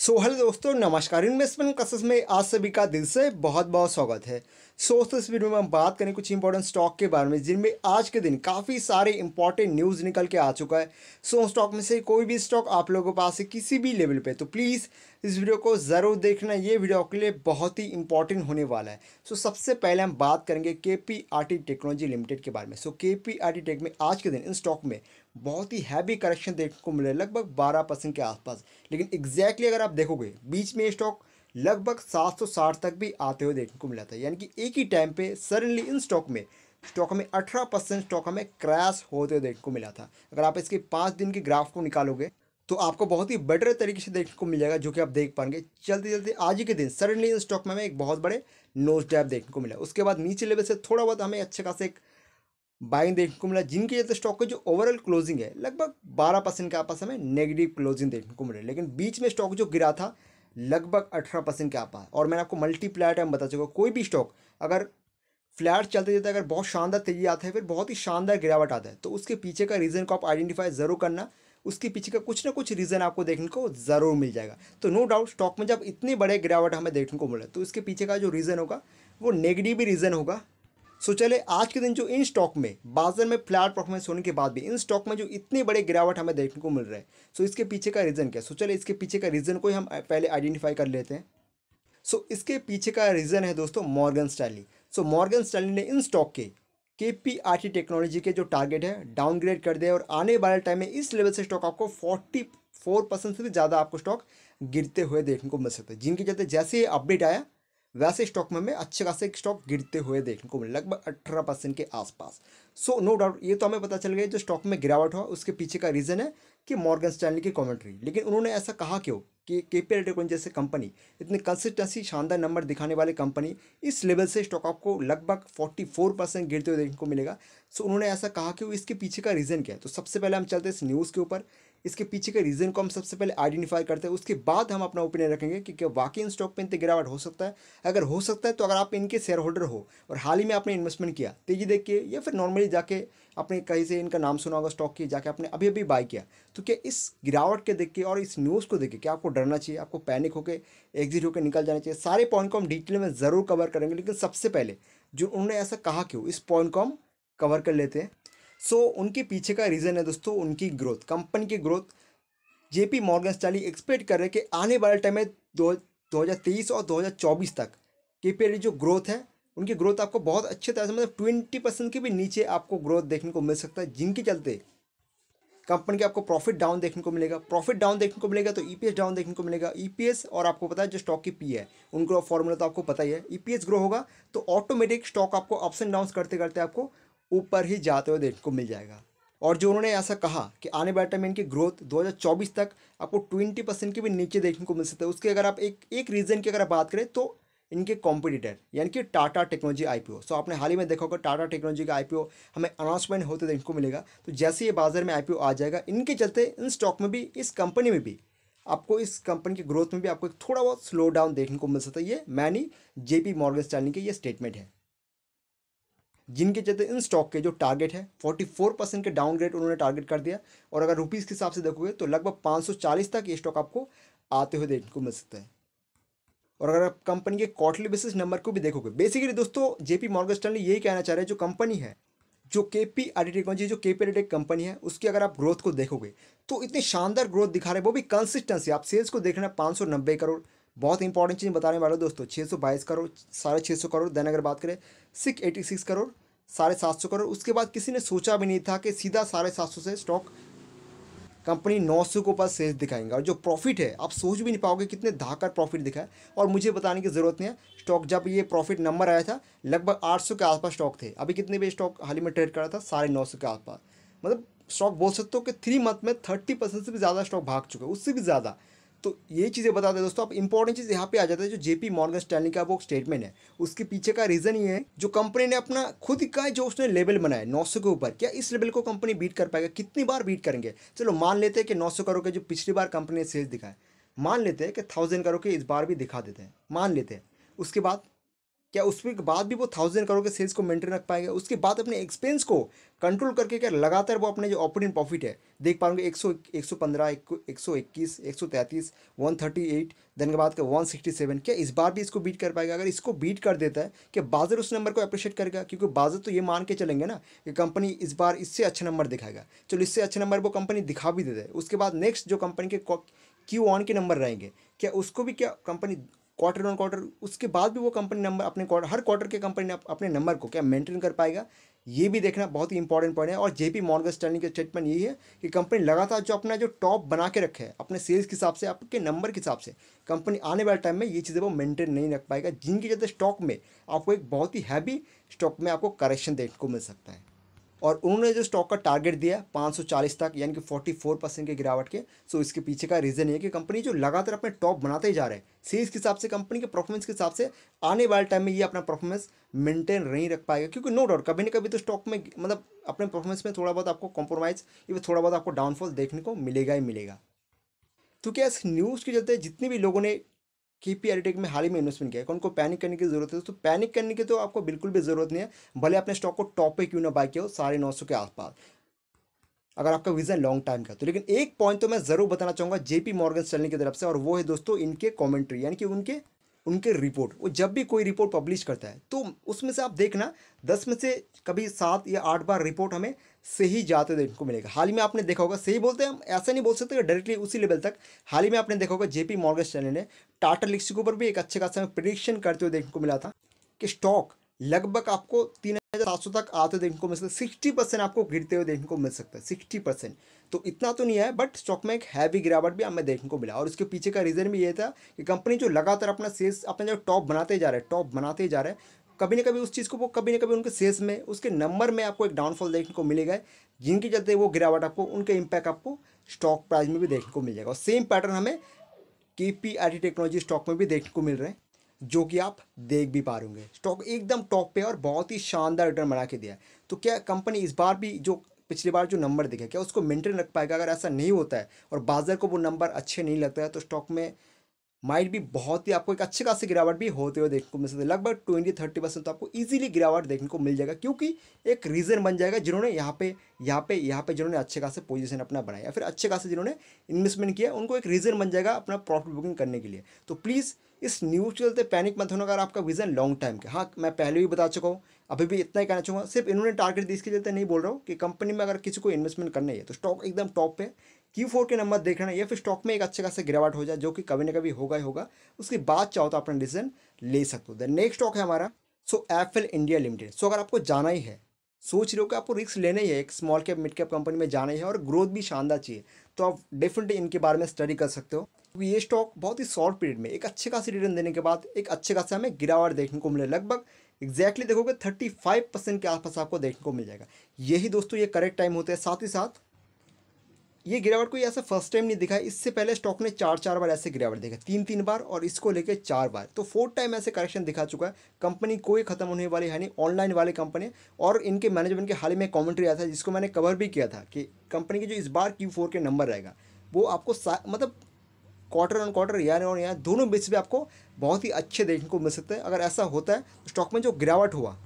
सो so, hello दोस्तों नमस्कार investment classes में आज सभी का दिल से बहुत बहुत स्वागत है सो so, इस वीडियो में हम बात करें कुछ इंपॉर्टेंट स्टॉक के बारे में जिनमें आज के दिन काफ़ी सारे इंपॉर्टेंट न्यूज़ निकल के आ चुका है सो so, स्टॉक में से कोई भी स्टॉक आप लोगों के पास है किसी भी लेवल पे तो प्लीज़ इस वीडियो को ज़रूर देखना ये वीडियो आपके लिए बहुत ही इंपॉर्टेंट होने वाला है सो so, सबसे पहले हम बात करेंगे K P R T technology limited के बारे में सो के पी आर टी टेक में आज के दिन इन स्टॉक में बहुत ही हैवी करेक्शन देखने को मिले लगभग बारह परसेंट के आसपास लेकिन एग्जैक्टली अगर आप देखोगे बीच में ये स्टॉक लगभग साठ तक भी आते हुए देखने को मिला था यानी कि एक ही टाइम पे सडनली इन स्टॉक में स्टॉक में अठारह परसेंट स्टॉक हमें क्रैश होते हुए देखने को मिला था अगर आप इसके पाँच दिन के ग्राफ को निकालोगे तो आपको बहुत ही बेटर तरीके से देखने को मिल जाएगा जो कि आप देख पाएंगे चलते चलते आज ही के दिन सडनली इन स्टॉक में हमें एक बहुत बड़े नोज डैप देखने को मिला उसके बाद नीचे लेवल से थोड़ा बहुत हमें अच्छे खास एक बाइंग देखने को मिला जिनके चलते स्टॉक का जो ओवरऑल क्लोजिंग है लगभग बारह परसेंट के आसपास हमें नेगेटिव क्लोजिंग देखने को मिला लेकिन बीच में स्टॉक जो गिरा था लगभग अठारह परसेंट के आसपास और मैंने आपको मल्टीप्लायर टाइम बता चुका कोई भी स्टॉक अगर फ्लैट चलते चलते अगर बहुत शानदार तेजी आता है फिर बहुत ही शानदार गिरावट आता है तो उसके पीछे का रीज़न को आप आइडेंटिफाई ज़रूर करना उसके पीछे का कुछ ना कुछ रीज़न आपको देखने को ज़रूर मिल जाएगा तो नो डाउट स्टॉक में जब इतने बड़े गिरावट हमें देखने को मिला तो इसके पीछे का जो रीज़न होगा वो नेगेटिव ही रीज़न होगा सो so, चले आज के दिन जो इन स्टॉक में बाजार में फ्लैट परफॉर्मेंस होने के बाद भी इन स्टॉक में जो इतने बड़े गिरावट हमें देखने को मिल रहा है सो so, इसके पीछे का रीज़न क्या सो so, चले इसके पीछे का रीज़न को ही हम पहले आइडेंटिफाई कर लेते हैं सो so, इसके पीछे का रीज़न है दोस्तों मॉर्गन स्टैली सो मॉर्गन स्टैली ने इन स्टॉक के के पी आर टी टेक्नोलॉजी के जो टारगेट है डाउनग्रेड कर दे और आने वाले टाइम में इस लेवल से स्टॉक आपको फोर्टी फोर परसेंट से भी ज़्यादा आपको स्टॉक गिरते हुए देखने को मिल सकता है जिनके चलते जैसे ही अपडेट आया वैसे स्टॉक में हमें अच्छे खासे स्टॉक गिरते हुए देखने को मिले लगभग अठारह परसेंट के आसपास सो नो डाउट ये तो हमें पता चल गया जो स्टॉक में गिरावट हुआ उसके पीछे का रीज़न है कि मॉर्गन स्टैनली की कॉमेंट्री लेकिन उन्होंने ऐसा कहा क्यों कि के पी रेटेकोन जैसे कंपनी इतनी कंसिस्टेंसी शानदार नंबर दिखाने वाली कंपनी इस लेवल से स्टॉक आपको लगभग 44 परसेंट गिरते हुए देखने को मिलेगा सो उन्होंने ऐसा कहा कि इसके पीछे का रीज़न क्या है तो सबसे पहले हम चलते हैं इस न्यूज़ के ऊपर इसके पीछे के रीज़न को हम सबसे पहले आइडेंटिफाई करते हैं उसके बाद हम अपना ओपिनियन रखेंगे कि क्या वाकई इन स्टॉक में इतनी गिरावट हो सकता है अगर हो सकता है तो अगर आप इनके शेयर होल्डर हो और हाल ही में आपने इन्वेस्टमेंट किया तेजी तो देख के या फिर नॉर्मली जाके आपने कहीं से इनका नाम सुना होगा स्टॉक की जाके आपने अभी अभी बाय किया तो क्या इस गिरावट के देख के और इस न्यूज़ को देख के क्या आपको डरना चाहिए आपको पैनिक होकर एग्जिट होकर निकल जाना चाहिए सारे पॉइंट को हम डिटेल में ज़रूर कवर करेंगे लेकिन सबसे पहले जो उन्होंने ऐसा कहा क्यों इस पॉइंट को हम कवर कर लेते हैं सो so, उनके पीछे का रीज़न है दोस्तों उनकी ग्रोथ कंपनी की growth JP Morgan Stanley expect कर रहे कि आने वाले टाइम में दो दो हज़ार तेईस और दो हज़ार चौबीस तक के पी जो ग्रोथ है उनकी ग्रोथ आपको बहुत अच्छे तरह से मतलब ट्वेंटी परसेंट के भी नीचे आपको ग्रोथ देखने को मिल सकता है जिनके चलते कंपनी के आपको प्रॉफिट डाउन देखने को मिलेगा प्रॉफिट डाउन देखने को मिलेगा तो ईपीएस e डाउन देखने को मिलेगा ईपीएस e और आपको पता है जो स्टॉक की पी है उनको फॉर्मूला तो आपको पता ही है ईपीएस e ग्रो होगा तो ऑटोमेटिक स्टॉक आपको अप्स एंड डाउन करते करते आपको ऊपर ही जाते हुए देखने को मिल जाएगा और जो उन्होंने ऐसा कहा कि आने वाले टाइम इनकी ग्रोथ 2024 तक आपको 20 परसेंट के भी नीचे देखने को मिल सकता है उसके अगर आप एक एक रीज़न की अगर आप बात करें तो इनके कॉम्पिटिटर यानी कि टाटा टेक्नोलॉजी आई सो आपने हाल ही में देखा होगा टाटा टेक्नोलॉजी का आई हमें अनाउंसमेंट होते देखने को मिलेगा तो जैसे ये बाजार में आई आ जाएगा इनके चलते इन स्टॉक में भी इस कंपनी में भी आपको इस कंपनी की ग्रोथ में भी आपको एक थोड़ा बहुत स्लो डाउन देखने को मिल सकता है ये many J P Morgan Stanley की ये स्टेटमेंट है जिनके चलते इन स्टॉक के जो टारगेट है 44 परसेंट के डाउनग्रेड उन्होंने टारगेट कर दिया और अगर रुपीज़ के हिसाब से देखोगे तो लगभग 540 तक ये स्टॉक आपको आते हुए देखने को मिल सकता है और अगर आप कंपनी के क्वार्टरली बेसिस नंबर को भी देखोगे बेसिकली दोस्तों जेपी मॉर्गन स्टैंडली यही कहना चाह रहे हैं जो कंपनी है जो के पी आडिटेकोलॉजी जो के पी आर कंपनी है उसकी अगर आप ग्रोथ को देखोगे तो इतनी शानदार ग्रोथ दिखा रहे हैं वो भी कंसिस्टेंसी आप सेल्स को देख रहे हैं पाँच करोड़ बहुत इंपॉर्टेंट चीज़ बताने वाला दोस्तों छः सौ बाईस करोड़ साढ़े छः सौ करोड़ देन अगर बात करें सिक्स एटी सिक्स करोड़ साढ़े सात सौ करोड़ उसके बाद किसी ने सोचा भी नहीं था कि सीधा साढ़े सात सौ से स्टॉक कंपनी नौ सौ के ऊपर सेल्स दिखाएंगे और जो प्रॉफिट है आप सोच भी नहीं पाओगे कितने धाकर प्रॉफिट दिखा है और मुझे बताने की ज़रूरत नहीं है स्टॉक जब ये प्रॉफिट नंबर आया था लगभग आठ सौ के आसपास स्टॉक थे अभी कितने भी स्टॉक हाल ही में ट्रेड करा था साढ़े नौ सौ के आसपास मतलब स्टॉक बोल सकते हो कि थ्री मंथ में थर्टी परसेंट से भी ज़्यादा स्टॉक भाग चुके हैं उससे भी ज़्यादा तो ये चीज़ें बता दें दोस्तों अब इंपॉर्टेंट चीज़ यहाँ पे आ जाता है जो जेपी मॉर्गन स्टैनली का वो स्टेटमेंट है उसके पीछे का रीज़न ये है जो कंपनी ने अपना खुद का जो उसने लेवल बनाया नौ सौ के ऊपर क्या इस लेवल को कंपनी बीट कर पाएगा कितनी बार बीट करेंगे चलो मान लेते हैं कि नौ सौ करोड़ के जो पिछली बार कंपनी ने सेल्स दिखाए मान लेते हैं कि थाउजेंड करोड़ के इस बार भी दिखा देते हैं मान लेते हैं उसके बाद क्या उसके बाद भी वो थाउजेंड करोड़ के सेल्स को मेंटेन रख पाएगा उसके बाद अपने एक्सपेंस को कंट्रोल करके क्या लगातार वो अपने जो ऑपरेटिंग प्रॉफिट है देख पाओगे एक सौ एक सौ पंद्रह एक सौ इक्कीस एक सौ तैंतीस वन थर्टी एट देन के बाद का वन सिक्सटी सेवन क्या इस बार भी इसको बीट कर पाएगा अगर इसको बीट कर देता है कि बाजार उस नंबर को अप्रिशिएट करेगा क्योंकि बाजार तो ये मान के चलेंगे ना कि कंपनी इस बार इससे अच्छा नंबर दिखाएगा चलो इससे अच्छा नंबर वो कंपनी दिखा भी देता है उसके बाद नेक्स्ट जो कंपनी के क्यू ऑन के नंबर रहेंगे क्या उसको भी क्या कंपनी क्वार्टर ऑन क्वार्टर उसके बाद भी वो कंपनी नंबर अपने क्वार्टर हर क्वार्टर के कंपनी अपने नंबर को क्या मेंटेन कर पाएगा ये भी देखना बहुत ही इंपॉर्टेंट पॉइंट है और जे पी मॉर्गन स्टैंडिंग का स्टेटमेंट यही है कि कंपनी लगातार जो अपना जो टॉप बना के रखे है अपने सेल्स के हिसाब से आपके नंबर के हिसाब से कंपनी आने वाले टाइम में ये चीज़ें वो मेंटेन नहीं रख पाएगा जिनके ज़्यादा स्टॉक में आपको एक बहुत ही हैवी स्टॉक में आपको करेक्शन देखने को मिल सकता है और उन्होंने जो स्टॉक का टारगेट दिया 540 तक यानी कि 44 परसेंट के गिरावट के सो इसके पीछे का रीज़न ये कि कंपनी जो लगातार अपने टॉप बनाते ही जा रहे हैं सीरीज के हिसाब से कंपनी के परफॉर्मेंस के हिसाब से आने वाले टाइम में ये अपना परफॉर्मेंस मेंटेन नहीं रख पाएगा क्योंकि नो डाउट कभी ना कभी तो स्टॉक में मतलब अपने परफॉर्मेंस में थोड़ा बहुत आपको कॉम्प्रोमाइज़ या थोड़ा बहुत आपको डाउनफॉल देखने को मिलेगा ही मिलेगा तो क्या इस न्यूज़ के चलते जितने भी लोगों ने कीपी एडिटेक में हाल ही में इन्वेस्टमेंट किया है उनको पैनिक करने की जरूरत है तो पैनिक करने की तो आपको बिल्कुल भी जरूरत नहीं है भले अपने स्टॉक को टॉप पे क्यों ना बाय किया हो साढ़े नौ सौ के आसपास अगर आपका विजन लॉन्ग टाइम का तो लेकिन एक पॉइंट तो मैं जरूर बताना चाहूंगा जेपी मॉर्गन स्टैनली की तरफ से और वो है दोस्तों इनके कॉमेंट्री यानी कि उनके उनके रिपोर्ट वो जब भी कोई रिपोर्ट पब्लिश करता है तो उसमें से आप देखना दस में से कभी सात या आठ बार रिपोर्ट हमें सही जाते देखने को मिलेगा हाल ही में आपने देखा होगा सही बोलते हैं हम ऐसा नहीं बोल सकते कि डायरेक्टली उसी लेवल तक हाल ही में आपने देखा होगा जेपी मॉर्गन स्टैंडर्ड ने टाटा लिक्स के ऊपर भी एक अच्छे खासा हमें प्रिडिक्शन करते हुए देखने को मिला था कि स्टॉक लगभग आपको तीन सात सौ तक आते देखने को मिल सकता है सिक्सटी परसेंट आपको गिरते हुए देखने को मिल सकता है सिक्सटी परसेंट तो इतना तो नहीं है बट स्टॉक में एक हैवी गिरावट भी हमें देखने को मिला और उसके पीछे का रीज़न भी ये था कि कंपनी जो लगातार अपना सेल्स अपना जो टॉप बनाते जा रहे हैं टॉप बनाते जा रहे हैं कभी ना कभी उस चीज़ को वो कभी ना कभी उनके सेल्स में उसके नंबर में आपको एक डाउनफॉल देखने को मिलेगा जिनके चलते वो गिरावट आपको उनके इम्पैक्ट आपको स्टॉक प्राइस में भी देखने को मिल जाएगा और सेम पैटर्न हमें के पी टेक्नोलॉजी स्टॉक में भी देखने को मिल रहे हैं जो कि आप देख भी पा रहे स्टॉक एकदम टॉप पे और बहुत ही शानदार रिटर्न बना के दिया है तो क्या कंपनी इस बार भी जो पिछली बार जो नंबर दिखे क्या उसको मेंटेन रख पाएगा अगर ऐसा नहीं होता है और बाजार को वो नंबर अच्छे नहीं लगता है तो स्टॉक में माइट भी बहुत ही आपको एक अच्छे खास गिरावट भी होते हुए देखने को मिल सकती है लगभग ट्वेंटी थर्टी परसेंट तो आपको इजीली गिरावट देखने को मिल जाएगा क्योंकि एक रीज़न बन जाएगा जिन्होंने यहाँ पे यहाँ पे यहाँ पे जिन्होंने अच्छे खासे पोजीशन अपना बनाया फिर अच्छे खासे जिन्होंने इन्वेस्टमेंट किया उनको एक रीज़न बन जाएगा अपना प्रॉफिट बुकिंग करने के लिए तो प्लीज़ इस न्यूज़ के चलते पैनिक मत होना अगर आपका विज़न लॉन्ग टाइम का हाँ मैं पहले भी बता चुका हूँ अभी भी इतना ही कहना चाहूँगा सिर्फ इन्होंने टारगेट दी इसके चलते नहीं बोल रहा हूँ कि कंपनी में अगर किसी को इन्वेस्टमेंट करना है तो स्टॉक एकदम टॉप पे क्यू फोर के नंबर देखना या फिर स्टॉक में एक अच्छे खासा गिरावट हो जाए जो कि कभी ना कभी होगा ही होगा उसके बाद चाहो तो आप अपना डिसीजन ले सकते हो द नेक्स्ट स्टॉक है हमारा so F L India limited so अगर आपको जाना ही है सोच रहे हो कि आपको रिस्क लेना ही है एक small cap mid cap company में जाना ही है और ग्रोथ भी शानदार चाहिए तो आप डेफिनेटली इनके बारे में स्टडी कर सकते हो क्योंकि तो ये स्टॉक बहुत ही शॉर्ट पीरियड में एक अच्छे खासी रिटर्न देने के बाद एक अच्छे खासा हमें गिरावट देखने को मिले लगभग एग्जैक्टली देखोगे थर्टी फाइव परसेंट के आसपास आपको देखने को मिल जाएगा यही दोस्तों ये करेक्ट टाइम होता है साथ ही साथ ये गिरावट कोई ऐसा फर्स्ट टाइम नहीं दिखा इससे पहले स्टॉक ने चार चार बार ऐसे गिरावट देखा तीन तीन बार और इसको लेके चार बार तो फोर्थ टाइम ऐसे करेक्शन दिखा चुका है कंपनी कोई खत्म होने वाली है नहीं ऑनलाइन वाली कंपनी और इनके मैनेजमेंट के हाल ही में कॉमेंट्री आया था जिसको मैंने कवर भी किया था कि कंपनी के जो इस बार क्यू के नंबर रहेगा वो आपको मतलब quarter on quarter year on या दोनों बेसिस पे आपको बहुत ही अच्छे देखने को मिल सकते हैं अगर ऐसा होता है तो स्टॉक में जो गिरावट हुआ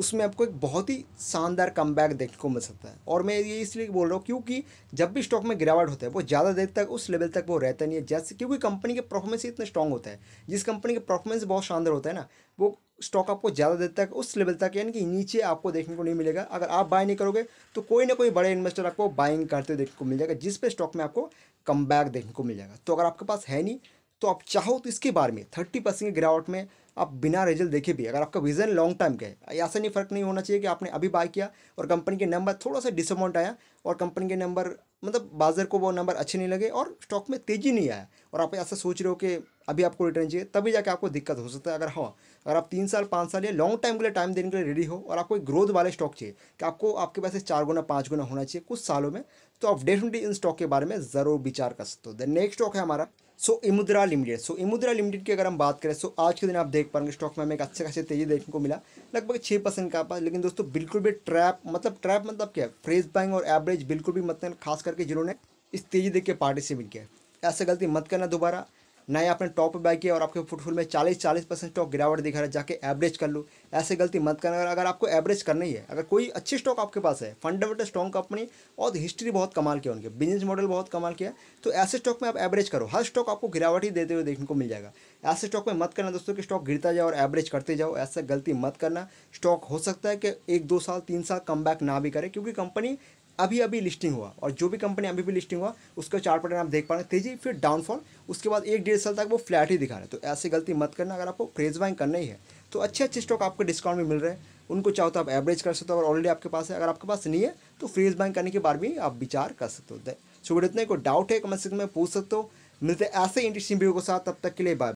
उसमें आपको एक बहुत ही शानदार कम देखने को मिल सकता है और मैं ये इसलिए बोल रहा हूँ क्योंकि जब भी स्टॉक में गिरावट होता है वो ज़्यादा देर तक उस लेवल तक वो रहता नहीं है जैसे क्योंकि कंपनी के परफॉर्मेंस इतना स्ट्रॉन्ग होता है जिस कंपनी का परफॉर्मेंस बहुत शानदार होता है ना वो स्टॉक आपको ज़्यादा देर तक उस लेवल तक यानी कि नीचे आपको देखने को नहीं मिलेगा अगर आप बाय नहीं करोगे तो कोई ना कोई बड़े इन्वेस्टर आपको बाइंग करते हुए देखने को मिल जाएगा जिस पे स्टॉक में आपको कम देखने को मिल जाएगा तो अगर आपके पास है नहीं तो आप चाहो तो इसके बारे में थर्टी परसेंट की गिरावट में आप बिना रिजल्ट देखे भी अगर आपका विजन लॉन्ग टाइम का है ऐसा नहीं फर्क नहीं होना चाहिए कि आपने अभी बाय किया और कंपनी के नंबर थोड़ा सा डिसअमाउंट आया और कंपनी के नंबर मतलब बाजार को वो नंबर अच्छे नहीं लगे और स्टॉक में तेज़ी नहीं आया और आप ऐसा सोच रहे हो कि अभी आपको रिटर्न चाहिए तभी जाके आपको दिक्कत हो सकता है अगर हाँ अगर आप तीन साल पाँच साल या लॉन्ग टाइम के लिए टाइम देने के लिए रेडी हो और आपको एक ग्रोथ वाले स्टॉक चाहिए कि आपको आपके पास चार गुना पाँच गुना होना चाहिए कुछ सालों में तो आप डेफिनेटली इन स्टॉक के बारे में ज़रूर विचार कर सकते हो द नेक्स्ट स्टॉक है हमारा सो इमुद्रा लिमिटेड सो इमुद्रा लिमिटेड की अगर हम बात करें सो आज के दिन आप देख पाएंगे स्टॉक में हमें एक अच्छे खासे तेजी देखने को मिला लगभग छः परसेंट का पास लेकिन दोस्तों बिल्कुल भी ट्रैप मतलब ट्रैप मतलब क्या है फ्रेज और एवरेज बिल्कुल भी मतलब खास करके जिन्होंने इस तेजी देख के पार्टिसिपेट किया ऐसा गलती मत करना दोबारा ना ही आपने टॉप बाय बाई किया और आपके फुटफुल में 40-40 परसेंट स्टॉक गिरावट दिखा रहा है जाके एवरेज कर लो ऐसे गलती मत करना अगर आपको एवरेज करनी है अगर कोई अच्छी स्टॉक आपके पास है फंडामेंटल स्ट्रॉन्ग कंपनी और हिस्ट्री बहुत कमाल किया उनके बिजनेस मॉडल बहुत कमाल किया तो ऐसे स्टॉक में आप एवरेज करो हर स्टॉक आपको गिरावट ही देते हुए देखने को मिल जाएगा ऐसे स्टॉक में मत करना दोस्तों कि स्टॉक गिरता जाओ और एवरेज करते जाओ ऐसा गलती मत करना स्टॉक हो सकता है कि एक दो साल तीन साल कम ना भी करे क्योंकि कंपनी अभी अभी लिस्टिंग हुआ और जो भी कंपनी अभी भी लिस्टिंग हुआ उसका चार्ट पैटर्न आप देख पा रहे हैं तेजी फिर डाउनफॉल उसके बाद एक डेढ़ साल तक वो फ्लैट ही दिखा रहे हैं तो ऐसी गलती मत करना अगर आपको फ्रेज बाइंग करना ही है तो अच्छे अच्छे स्टॉक आपको डिस्काउंट में मिल रहे हैं उनको चाहो तो आप एवरेज कर सकते हो और ऑलरेडी आपके पास है अगर आपके पास नहीं है तो फ्रेज बाइंग करने के बारे में आप विचार कर सकते हो सुबह तो इतने को डाउट है कमेंट सेक्शन में पूछ सकते हो मिलते ऐसे इंटरेस्टिंग वीडियो के साथ तब तक के लिए बाय